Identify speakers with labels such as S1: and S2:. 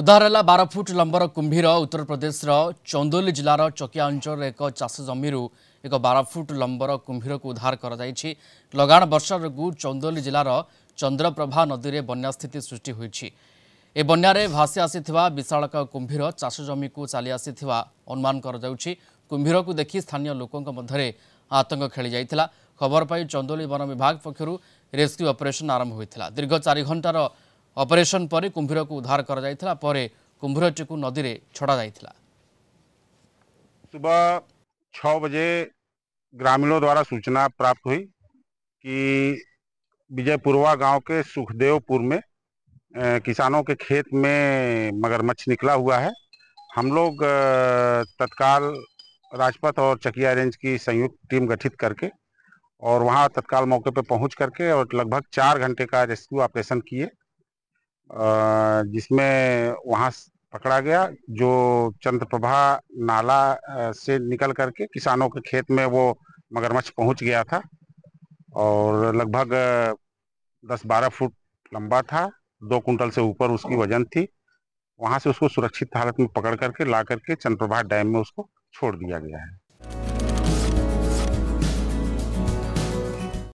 S1: ଉଦ୍ଧାର ହେଲା ବାର ଫୁଟ ଲମ୍ବର କୁମ୍ଭୀର ଉତ୍ତରପ୍ରଦେଶର ଚନ୍ଦୌଲି ଜିଲ୍ଲାର ଚକିଆ ଅଞ୍ଚଳର ଏକ ଚାଷ ଜମିରୁ ଏକ ବାର ଫୁଟ ଲମ୍ବର କୁମ୍ଭୀରକୁ ଉଦ୍ଧାର କରାଯାଇଛି ଲଗାଣ ବର୍ଷା ଯୋଗୁଁ ଚନ୍ଦୌଲି ଜିଲ୍ଲାର ଚନ୍ଦ୍ରପ୍ରଭା ନଦୀରେ ବନ୍ୟା ସ୍ଥିତି ସୃଷ୍ଟି ହୋଇଛି ଏ ବନ୍ୟାରେ ଭାସି ଆସିଥିବା ବିଶାଳକ କୁମ୍ଭୀର ଚାଷ ଜମିକୁ ଚାଲି ଆସିଥିବା ଅନୁମାନ କରାଯାଉଛି କୁମ୍ଭୀରକୁ ଦେଖି ସ୍ଥାନୀୟ ଲୋକଙ୍କ ମଧ୍ୟରେ ଆତଙ୍କ ଖେଳି ଯାଇଥିଲା ଖବର ପାଇ ଚନ୍ଦୌଲି ବନ ବିଭାଗ ପକ୍ଷରୁ ରେସ୍କ୍ୟୁ ଅପରେସନ୍ ଆରମ୍ଭ ହୋଇଥିଲା ଦୀର୍ଘ ଚାରି ଘଣ୍ଟାର ଅପରେସନ୍ ପରେ କୁମ୍ଭୀରକୁ ଉଦ୍ଧାର କରାଯାଇଥିଲା ପରେ କୁମ୍ଭୀରଟିକୁ ନଦୀରେ ଛଡ଼ାଯାଇଥିଲା
S2: सुबह छः बजे ग्रामीणों द्वारा सूचना प्राप्त हुई कि विजयपुरवा गांव के सुखदेवपुर में किसानों के खेत में मगरमच्छ निकला हुआ है हम लोग तत्काल राजपथ और चकिया रेंज की संयुक्त टीम गठित करके और वहां तत्काल मौके पर पहुंच करके और लगभग चार घंटे का रेस्क्यू ऑपरेशन किए जिसमें वहाँ पकड़ा गया जो चंद्रप्रभा नाला से निकल करके किसानों के खेत में वो मगरमच्छ पहुंच गया था और लगभग दस बारह फुट लंबा था दो कुंटल से ऊपर उसकी वजन थी वहाँ से उसको सुरक्षित हालत में पकड़ करके ला करके चंद्रप्रभा डैम में उसको छोड़ दिया गया है